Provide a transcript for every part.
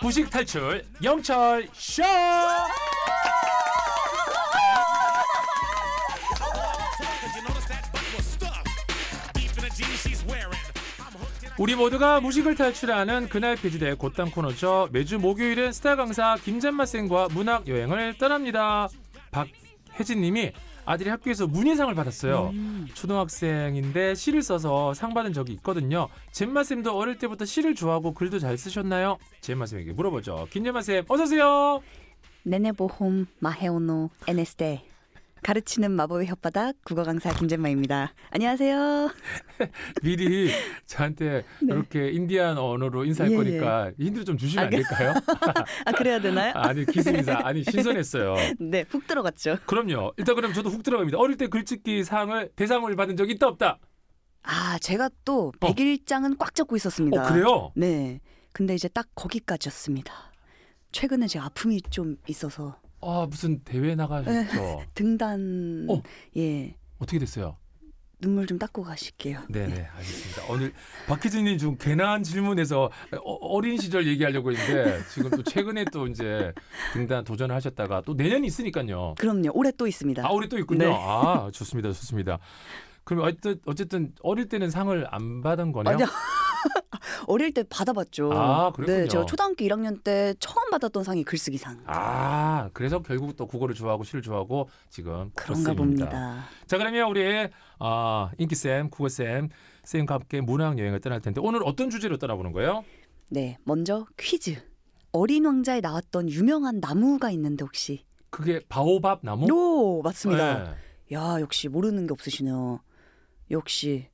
부식 탈출 영철 쇼. 우리 모두가 무식을 탈출하는 그날 피지대 곧담 코너죠. 매주 목요일은 스타 강사 김잔마 쌤과 문학 여행을 떠납니다. 박혜진님이 아들이 학교에서 문예상을 받았어요. 음. 초등학생인데 시를 써서 상 받은 적이 있거든요. 젠마쌤도 어릴 때부터 시를 좋아하고 글도 잘 쓰셨나요? 젠마쌤에게 물어보죠. 김재마쌤 어서오세요. 네네보홈 마헤오노 NS대 가르치는 마법의 혓바닥 국어 강사 김재마입니다. 안녕하세요. 미리 저한테 네. 이렇게 인디안 언어로 인사할 예, 예. 거니까 예. 힌트 좀 주시면 아, 안 그- 될까요? 아 그래야 되나요? 아니 기습 인사 아니 신선했어요. 네, 훅 들어갔죠. 그럼요. 일단 그럼 저도 훅 들어갑니다. 어릴 때 글짓기 상을 대상을 받은 적 있다 없다. 아 제가 또 어. 1장은꽉 잡고 있었습니다. 어, 그래요? 네. 근데 이제 딱 거기까지였습니다. 최근에 제가 아픔이 좀 있어서 아 무슨 대회 나가셨죠? 네, 등단 어. 예 어떻게 됐어요? 눈물 좀 닦고 가실게요. 네네 네, 네. 알겠습니다. 오늘 박희진님 좀 괜한 질문에서 어, 린 시절 얘기하려고 했는데 지금 또 최근에 또 이제 등단 도전을 하셨다가 또 내년이 있으니까요. 그럼요. 올해 또 있습니다. 아 올해 또 있군요. 네. 아 좋습니다, 좋습니다. 그럼 어쨌든 어쨌든 어릴 때는 상을 안 받은 거네요. 어릴 때 받아봤죠. 아, 그렇요 네, 제가 초등학교 1학년 때 처음 받았던 상이 글쓰기상. 아, 그래서 결국 또 국어를 좋아하고 시를 좋아하고 지금 그런가 봅니다. 자, 그러면 우리 아, 인기 쌤, 국어 쌤, 쌤과 함께 문학 여행을 떠날 텐데 오늘 어떤 주제로 떠나보는 거예요? 네, 먼저 퀴즈. 어린 왕자에 나왔던 유명한 나무가 있는데 혹시 그게 바오밥 나무? 오, 맞습니다. 네. 야, 역시 모르는 게 없으시네요. 역시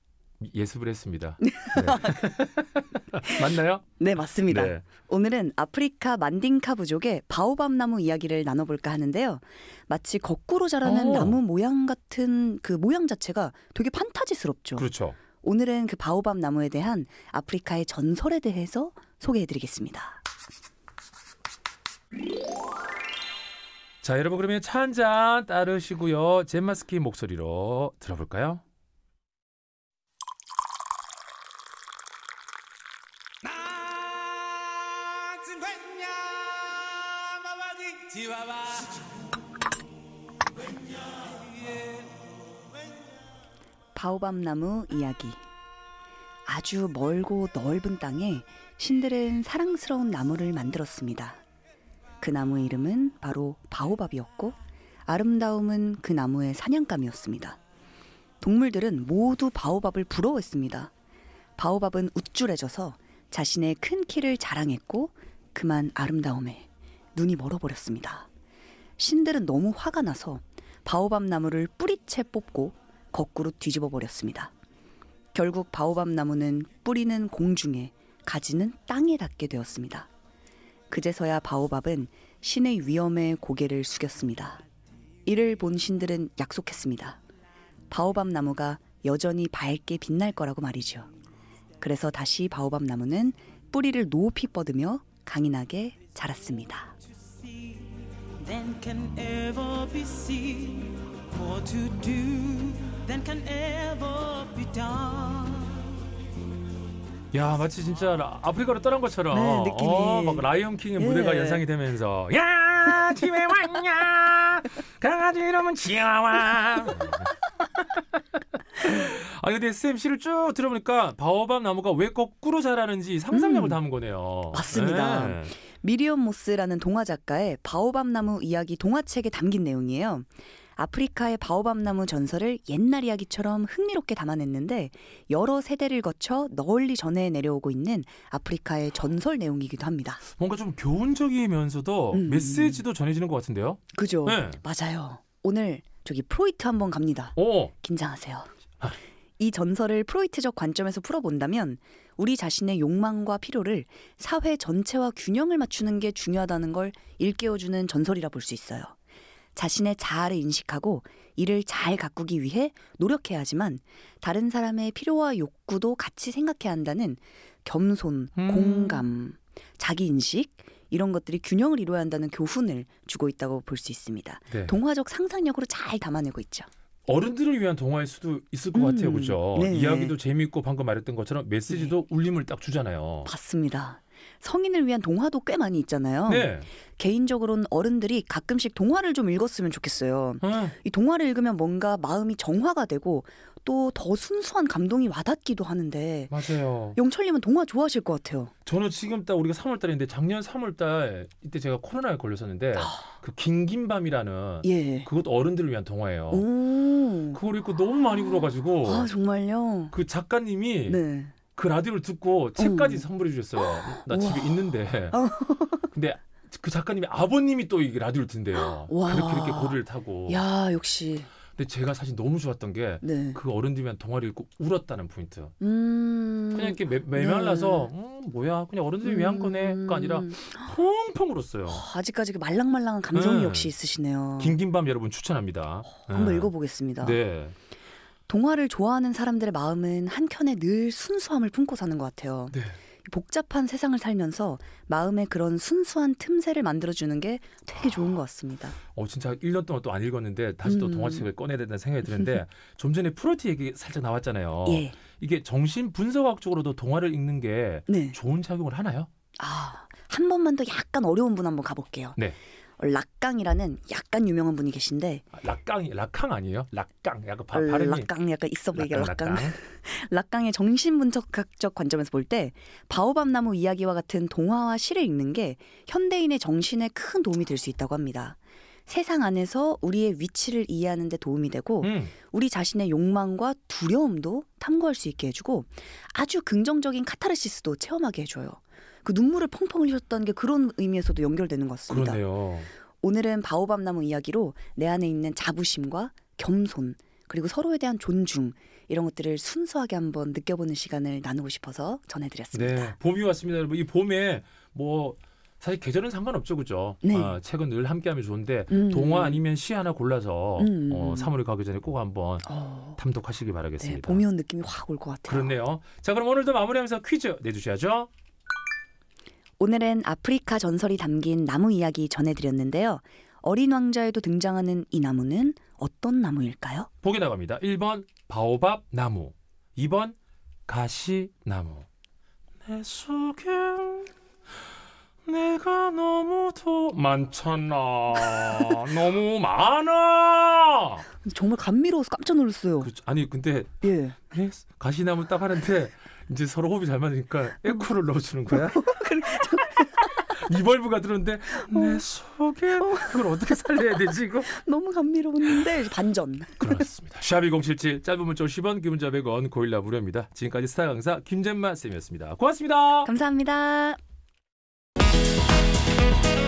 예습을 했습니다. 네. 맞나요? 네, 맞습니다. 네. 오늘은 아프리카 만딩카 부족의 바오밤 나무 이야기를 나눠볼까 하는데요. 마치 거꾸로 자라는 오. 나무 모양 같은 그 모양 자체가 되게 판타지스럽죠. 그렇죠. 오늘은 그 바오밤 나무에 대한 아프리카의 전설에 대해서 소개해드리겠습니다. 자, 여러분 그러면 차한잔 따르시고요. 젠마스키 목소리로 들어볼까요? 바오밤나무 이야기 아주 멀고 넓은 땅에 신들은 사랑스러운 나무를 만들었습니다. 그 나무 이름은 바로 바오밥이었고 아름다움은 그 나무의 사냥감이었습니다. 동물들은 모두 바오밥을 부러워했습니다. 바오밥은 우쭐해져서 자신의 큰 키를 자랑했고 그만 아름다움에 눈이 멀어버렸습니다. 신들은 너무 화가 나서 바오밤 나무를 뿌리채 뽑고 거꾸로 뒤집어 버렸습니다. 결국 바오밤 나무는 뿌리는 공중에 가지는 땅에 닿게 되었습니다. 그제서야 바오밥은 신의 위험에 고개를 숙였습니다. 이를 본 신들은 약속했습니다. 바오밥 나무가 여전히 밝게 빛날 거라고 말이죠. 그래서 다시 바오밥 나무는 뿌리를 높이 뻗으며 강인하게 자랐습니다. 야 마치 진짜 아프리카로 떠난 것처럼 네, 느낌이 어, 막 라이언 킹의 무대가 예. 연상이 되면서 야 집에 왔냐 강아지 이름은 지와와 아 근데 SMC를 쭉 들어보니까 바오밤 나무가 왜 거꾸로 자라는지 상상력을 음. 담은 거네요. 맞습니다. 네. 미리온 모스라는 동화 작가의 바오밤 나무 이야기 동화책에 담긴 내용이에요. 아프리카의 바오밤 나무 전설을 옛날 이야기처럼 흥미롭게 담아냈는데 여러 세대를 거쳐 널리 전해 내려오고 있는 아프리카의 전설 내용이기도 합니다. 뭔가 좀 교훈적이면서도 음. 음. 메시지도 전해지는 것 같은데요. 그죠. 네. 맞아요. 오늘 저기 프로이트 한번 갑니다. 오. 어. 긴장하세요. 아. 이 전설을 프로이트적 관점에서 풀어본다면 우리 자신의 욕망과 필요를 사회 전체와 균형을 맞추는 게 중요하다는 걸 일깨워주는 전설이라 볼 수 있어요. 자신의 자아를 인식하고 이를 잘 가꾸기 위해 노력해야 하지만 다른 사람의 필요와 욕구도 같이 생각해야 한다는 겸손, 음. 공감, 자기 인식, 이런 것들이 균형을 이루어야 한다는 교훈을 주고 있다고 볼 수 있습니다. 네. 동화적 상상력으로 잘 담아내고 있죠. 어른들을 위한 동화일 수도 있을 것 음, 같아요, 그죠? 네. 이야기도 재미있고 방금 말했던 것처럼 메시지도 네. 울림을 딱 주잖아요. 맞습니다. 성인을 위한 동화도 꽤 많이 있잖아요. 네. 개인적으로는 어른들이 가끔씩 동화를 좀 읽었으면 좋겠어요. 어. 이 동화를 읽으면 뭔가 마음이 정화가 되고 또더 순수한 감동이 와닿기도 하는데 맞아요. 영철님은 동화 좋아하실 것 같아요. 저는 지금 딱 우리가 3월달인데 작년 3월달 이때 제가 코로나에 걸렸었는데 아. 그 긴긴밤이라는 예. 그것 어른들을 위한 동화예요. 오. 그걸 읽고 너무 많이 울어가지고 아 정말요. 그 작가님이 네. 그 라디오를 듣고 책까지 음. 선물해 주셨어요. 나 우와. 집에 있는데. 어. 근데 그 작가님이 아버님이 또이 라디오를 듣는데요. 와. 그렇게 이렇게 고를 타고. 야 역시. 근데 제가 사실 너무 좋았던 게그 네. 어른들이면 동아리 읽고 울었다는 포인트. 음. 그냥 이렇게 매, 매말라서 네. 음, 뭐야 그냥 어른들이 음. 왜한 거네가 아니라 펑펑 울었어요. 어, 아직까지 그 말랑말랑한 감정이 네. 역시 있으시네요. 긴긴 밤 여러분 추천합니다. 어, 한번 읽어보겠습니다. 네. 동화를 좋아하는 사람들의 마음은 한켠에 늘 순수함을 품고 사는 것 같아요. 네. 복잡한 세상을 살면서 마음에 그런 순수한 틈새를 만들어주는 게 되게 좋은 것 같습니다. 어, 진짜 1년 동안 또 안 읽었는데 다시 또 음. 동화책을 꺼내야 된다는 생각이 드는데 좀 전에 프로티 얘기 살짝 나왔잖아요. 예. 이게 정신 분석학적으로도 동화를 읽는 게 네. 좋은 작용을 하나요? 아, 한 번만 더 약간 어려운 분 한번 가볼게요. 네. 어, 락강이라는 약간 유명한 분이 계신데 아, 락강이 락캉 아니에요? 락강 약간 바, 발음이 락강 약간 있어 보이게 락강 락강. 의 정신분석학적 관점에서 볼 때 바오밤 나무 이야기와 같은 동화와 시를 읽는 게 현대인의 정신에 큰 도움이 될 수 있다고 합니다. 세상 안에서 우리의 위치를 이해하는 데 도움이 되고 음. 우리 자신의 욕망과 두려움도 탐구할 수 있게 해주고 아주 긍정적인 카타르시스도 체험하게 해줘요. 그 눈물을 펑펑 흘렸셨던게 그런 의미에서도 연결되는 것 같습니다. 그러네요. 오늘은 바오밤 나무 이야기로 내 안에 있는 자부심과 겸손 그리고 서로에 대한 존중 이런 것들을 순수하게 한번 느껴보는 시간을 나누고 싶어서 전해드렸습니다. 네, 봄이 왔습니다, 이 봄에 뭐 사실 계절은 상관없죠, 그죠? 네. 아, 책은 늘 함께하면 좋은데 음. 동화 아니면 시 하나 골라서 음. 음 어, 3월에 음. 가기 전에 꼭 한번 어. 탐독하시기 바라겠습니다. 네, 봄이 온 느낌이 확 올 것 같아요. 그렇네요. 자, 그럼 오늘도 마무리하면서 퀴즈 내주셔야죠. 오늘은 아프리카 전설이 담긴 나무 이야기 전해드렸는데요. 어린 왕자에도 등장하는 이 나무는 어떤 나무일까요? 보기 나갑니다. 1번 바오밥 나무, 2번 가시 나무. 내 속에 내가 너무 더 많잖아. 너무 많아. 정말 감미로워서 깜짝 놀랐어요. 그 아니 근데 예. 예? 가시나무 딱 하는데 이제 서로 호흡이 잘 맞으니까 에코를 넣어주는 거야. 이벌브가 어, 들었는데 어. 내 속에 어. 그걸 어떻게 살려야 되지 이거? 너무 감미로웠는데 반전. 그렇습니다. 샤비 0 7 7 짧은 문자 10원 기문자 100원 고일라 무료입니다. 지금까지 스타 강사 김잼마 쌤이었습니다. 고맙습니다. 감사합니다. you